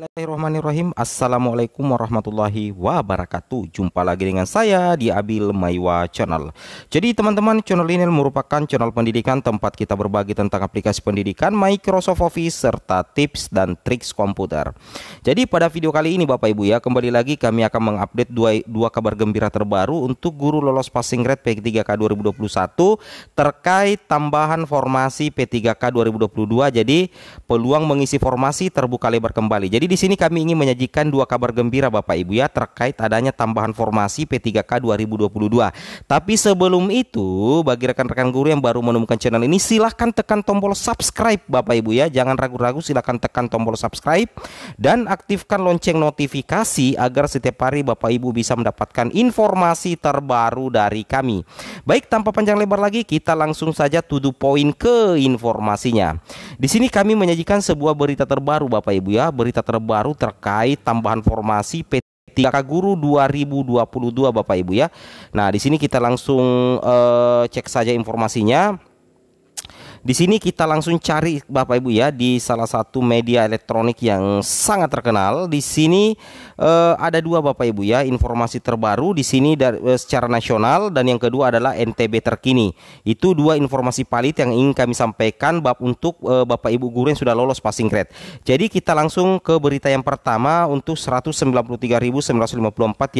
Bismillahirrahmanirrahim Assalamualaikum warahmatullahi wabarakatuh Jumpa lagi dengan saya di Abil Maiwa Channel Jadi teman-teman channel ini merupakan channel pendidikan Tempat kita berbagi tentang aplikasi pendidikan Microsoft Office Serta tips dan triks komputer Jadi pada video kali ini Bapak Ibu ya Kembali lagi kami akan mengupdate dua, dua kabar gembira terbaru Untuk guru lolos passing grade P3K 2021 Terkait tambahan formasi P3K 2022 Jadi peluang mengisi formasi terbuka lebar kembali Jadi di sini kami ingin menyajikan dua kabar gembira Bapak Ibu ya terkait adanya tambahan formasi P3K 2022. Tapi sebelum itu, bagi rekan-rekan guru yang baru menemukan channel ini silahkan tekan tombol subscribe Bapak Ibu ya. Jangan ragu-ragu silahkan tekan tombol subscribe dan aktifkan lonceng notifikasi agar setiap hari Bapak Ibu bisa mendapatkan informasi terbaru dari kami. Baik, tanpa panjang lebar lagi kita langsung saja tuduh poin ke informasinya. Di sini kami menyajikan sebuah berita terbaru Bapak Ibu ya, berita terbaru terbaru terkait tambahan formasi P 3 Guru 2022 Bapak Ibu ya. Nah, di sini kita langsung uh, cek saja informasinya. Di sini kita langsung cari Bapak Ibu ya di salah satu media elektronik yang sangat terkenal. Di sini eh, ada dua Bapak Ibu ya informasi terbaru di sini dari, eh, secara nasional dan yang kedua adalah NTB terkini. Itu dua informasi palit yang ingin kami sampaikan bab untuk eh, Bapak Ibu guru yang sudah lolos passing grade. Jadi kita langsung ke berita yang pertama untuk 193.954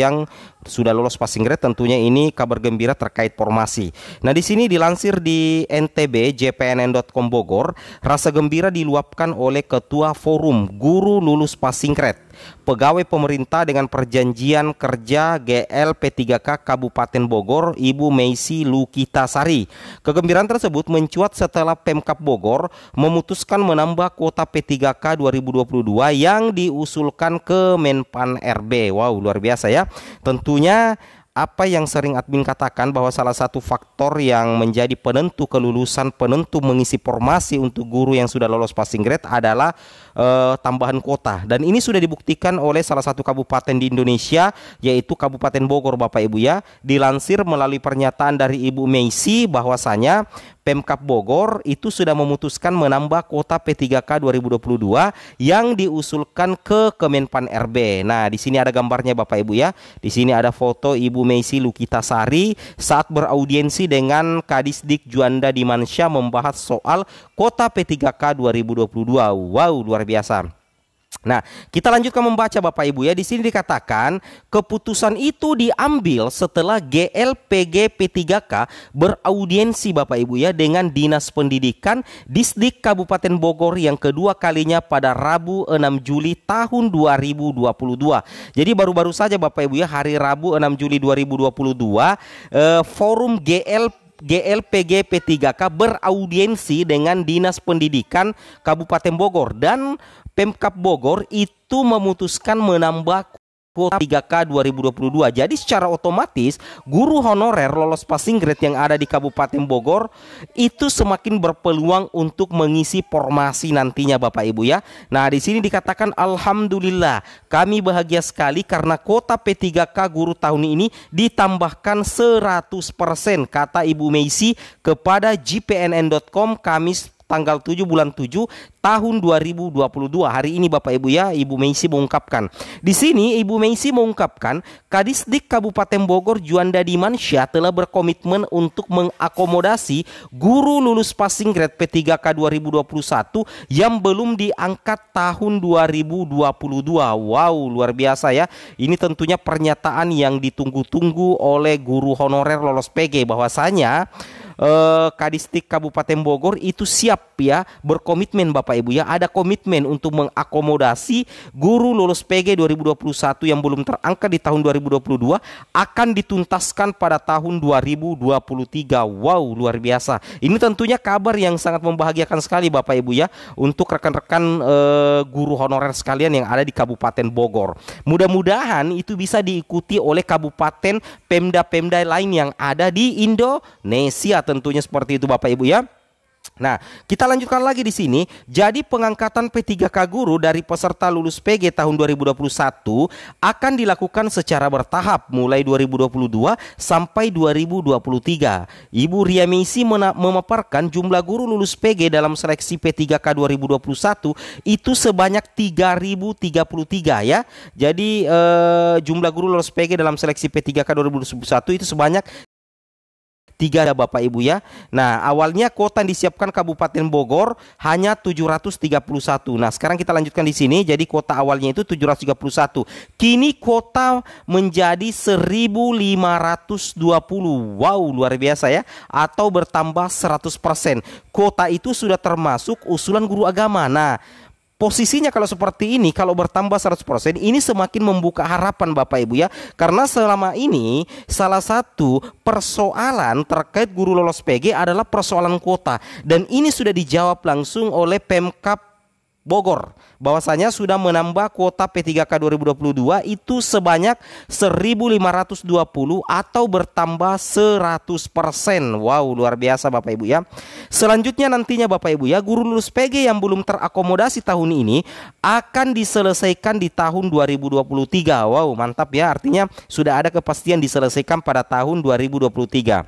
yang sudah lolos passing grade tentunya ini kabar gembira terkait formasi. Nah, di sini dilansir di NTB JPN cnn.com Bogor, rasa gembira diluapkan oleh Ketua Forum Guru Lulus Pasingkret, pegawai pemerintah dengan perjanjian kerja GLP3K Kabupaten Bogor, Ibu Meisi Sari. Kegembiraan tersebut mencuat setelah Pemkap Bogor memutuskan menambah kuota P3K 2022 yang diusulkan ke Menpan RB. Wow, luar biasa ya. Tentunya apa yang sering admin katakan bahwa salah satu faktor yang menjadi penentu kelulusan, penentu mengisi formasi untuk guru yang sudah lolos passing grade adalah uh, tambahan kota dan ini sudah dibuktikan oleh salah satu kabupaten di Indonesia yaitu Kabupaten Bogor Bapak Ibu ya dilansir melalui pernyataan dari Ibu Meisi bahwasanya Pemkap Bogor itu sudah memutuskan menambah kuota P3K 2022 yang diusulkan ke Kemenpan RB. Nah, di sini ada gambarnya Bapak Ibu ya. Di sini ada foto Ibu Meisi Lukita Sari saat beraudiensi dengan Kadisdik Juanda Dimansyah membahas soal kuota P3K 2022. Wow, luar luar biasa. Nah, kita lanjutkan membaca Bapak Ibu ya. Di sini dikatakan keputusan itu diambil setelah GLPG P3K beraudiensi Bapak Ibu ya dengan Dinas Pendidikan Disdik Kabupaten Bogor yang kedua kalinya pada Rabu 6 Juli tahun 2022. Jadi baru-baru saja Bapak Ibu ya hari Rabu 6 Juli 2022 eh, forum GLPG GLPG P3K beraudiensi dengan Dinas Pendidikan Kabupaten Bogor dan Pemkap Bogor itu memutuskan menambah kuota 3K 2022. Jadi secara otomatis guru honorer lolos passing grade yang ada di Kabupaten Bogor itu semakin berpeluang untuk mengisi formasi nantinya Bapak Ibu ya. Nah, di sini dikatakan alhamdulillah kami bahagia sekali karena kuota P3K guru tahun ini ditambahkan 100% kata Ibu Meisi kepada gpnn.com Kamis tanggal 7 bulan 7 tahun 2022. Hari ini Bapak Ibu ya, Ibu Meisi mengungkapkan. Di sini Ibu Meisi mengungkapkan Kadisdik Kabupaten Bogor Juanda Dimansyah telah berkomitmen untuk mengakomodasi guru lulus passing grade P3K 2021 yang belum diangkat tahun 2022. Wow, luar biasa ya. Ini tentunya pernyataan yang ditunggu-tunggu oleh guru honorer lolos PG bahwasanya eh, Kadistik Kabupaten Bogor itu siap ya berkomitmen Bapak Ibu ya ada komitmen untuk mengakomodasi guru lulus PG 2021 yang belum terangkat di tahun 2022 akan dituntaskan pada tahun 2023. Wow, luar biasa. Ini tentunya kabar yang sangat membahagiakan sekali Bapak Ibu ya untuk rekan-rekan eh, guru honorer sekalian yang ada di Kabupaten Bogor. Mudah-mudahan itu bisa diikuti oleh kabupaten pemda-pemda lain yang ada di Indonesia tentunya seperti itu Bapak Ibu ya. Nah, kita lanjutkan lagi di sini. Jadi pengangkatan P3K guru dari peserta lulus PG tahun 2021 akan dilakukan secara bertahap mulai 2022 sampai 2023. Ibu Ria Misi memaparkan jumlah guru lulus PG dalam seleksi P3K 2021 itu sebanyak 3033 ya. Jadi eh, jumlah guru lulus PG dalam seleksi P3K 2021 itu sebanyak tiga ada Bapak Ibu ya. Nah awalnya kuota yang disiapkan Kabupaten Bogor hanya 731. Nah sekarang kita lanjutkan di sini jadi kuota awalnya itu 731. Kini kuota menjadi 1520. Wow luar biasa ya atau bertambah 100%. Kuota itu sudah termasuk usulan guru agama. Nah posisinya kalau seperti ini kalau bertambah 100% ini semakin membuka harapan Bapak Ibu ya karena selama ini salah satu persoalan terkait guru lolos PG adalah persoalan kuota dan ini sudah dijawab langsung oleh Pemkap Bogor bahwasanya sudah menambah kuota P3K 2022 itu sebanyak 1520 atau bertambah 100%. Wow, luar biasa Bapak Ibu ya. Selanjutnya nantinya Bapak Ibu ya, guru lulus PG yang belum terakomodasi tahun ini akan diselesaikan di tahun 2023. Wow, mantap ya. Artinya sudah ada kepastian diselesaikan pada tahun 2023.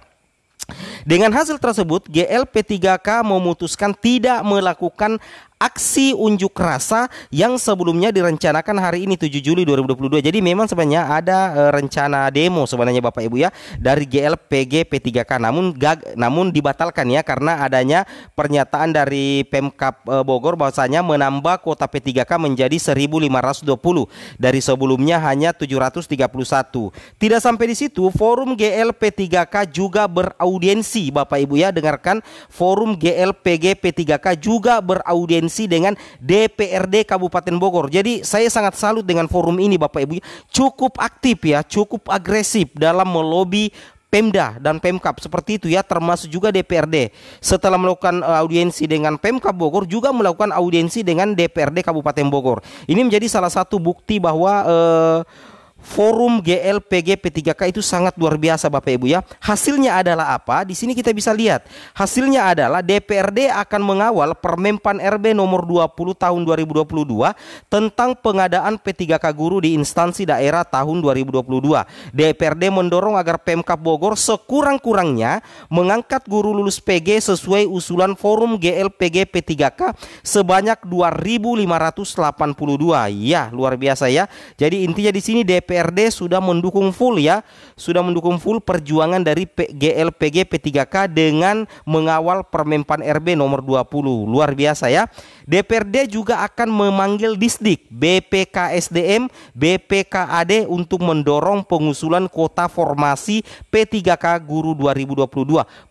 Dengan hasil tersebut, GLP3K memutuskan tidak melakukan aksi unjuk rasa yang sebelumnya direncanakan hari ini 7 Juli 2022. Jadi memang sebenarnya ada e, rencana demo sebenarnya Bapak Ibu ya dari GLPG P3K namun gag, namun dibatalkan ya karena adanya pernyataan dari Pemkap e, Bogor bahwasanya menambah kuota P3K menjadi 1520 dari sebelumnya hanya 731. Tidak sampai di situ, forum GLP3K juga beraudiensi Bapak Ibu ya dengarkan forum GLPG P3K juga beraudiensi provinsi dengan DPRD Kabupaten Bogor. Jadi saya sangat salut dengan forum ini Bapak Ibu. Cukup aktif ya, cukup agresif dalam melobi Pemda dan Pemkap seperti itu ya termasuk juga DPRD. Setelah melakukan eh, audiensi dengan Pemkap Bogor juga melakukan audiensi dengan DPRD Kabupaten Bogor. Ini menjadi salah satu bukti bahwa eh, forum GLPG P3K itu sangat luar biasa Bapak Ibu ya. Hasilnya adalah apa? Di sini kita bisa lihat. Hasilnya adalah DPRD akan mengawal Permenpan RB nomor 20 tahun 2022 tentang pengadaan P3K guru di instansi daerah tahun 2022. DPRD mendorong agar PMK Bogor sekurang-kurangnya mengangkat guru lulus PG sesuai usulan forum GLPG P3K sebanyak 2582. Ya, luar biasa ya. Jadi intinya di sini DPRD DPRD sudah mendukung full ya, sudah mendukung full perjuangan dari GLPG P3K dengan mengawal Permenpan RB nomor 20. Luar biasa ya. DPRD juga akan memanggil Disdik, BPKSDM, BPKAD untuk mendorong pengusulan kota formasi P3K Guru 2022.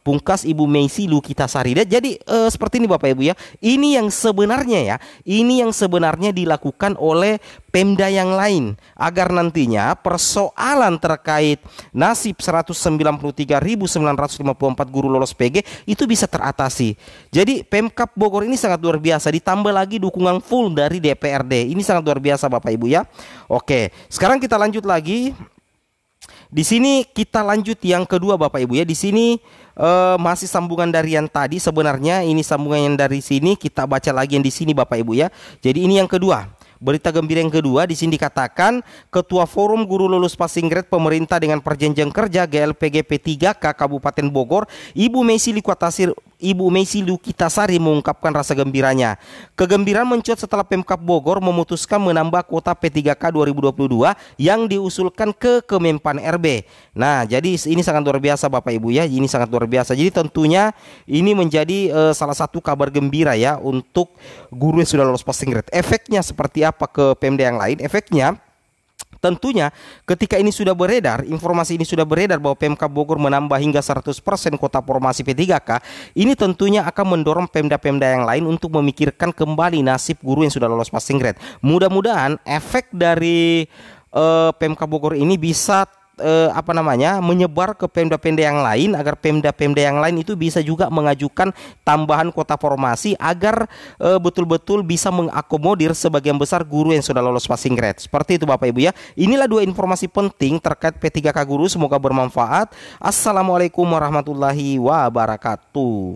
Pungkas Ibu Meisi Sarida. Jadi eh, seperti ini Bapak Ibu ya. Ini yang sebenarnya ya, ini yang sebenarnya dilakukan oleh Pemda yang lain agar nantinya Artinya persoalan terkait nasib 193.954 guru lolos PG itu bisa teratasi. Jadi Pemkap Bogor ini sangat luar biasa ditambah lagi dukungan full dari DPRD. Ini sangat luar biasa Bapak Ibu ya. Oke, sekarang kita lanjut lagi. Di sini kita lanjut yang kedua Bapak Ibu ya. Di sini eh, masih sambungan dari yang tadi sebenarnya ini sambungan yang dari sini kita baca lagi yang di sini Bapak Ibu ya. Jadi ini yang kedua. Berita gembira yang kedua di sini dikatakan Ketua Forum Guru Lulus Passing Grade Pemerintah dengan Perjanjian Kerja GLPG P3K Kabupaten Bogor, Ibu Messi Likuatasir Ibu Messi Lukitasari mengungkapkan rasa gembiranya. Kegembiraan mencuat setelah Pemkap Bogor memutuskan menambah kuota P3K 2022 yang diusulkan ke Kemenpan RB. Nah, jadi ini sangat luar biasa Bapak Ibu ya, ini sangat luar biasa. Jadi tentunya ini menjadi uh, salah satu kabar gembira ya untuk guru yang sudah lolos passing grade. Efeknya seperti apa ke Pemda yang lain? Efeknya Tentunya ketika ini sudah beredar, informasi ini sudah beredar bahwa PMK Bogor menambah hingga 100% kota formasi P3K, ini tentunya akan mendorong pemda-pemda yang lain untuk memikirkan kembali nasib guru yang sudah lolos passing grade. Mudah-mudahan efek dari uh, eh, PMK Bogor ini bisa eh, apa namanya menyebar ke pemda-pemda yang lain agar pemda-pemda yang lain itu bisa juga mengajukan tambahan kuota formasi agar betul eh, betul-betul bisa mengakomodir sebagian besar guru yang sudah lolos passing grade. Seperti itu Bapak Ibu ya. Inilah dua informasi penting terkait P3K guru semoga bermanfaat. Assalamualaikum warahmatullahi wabarakatuh.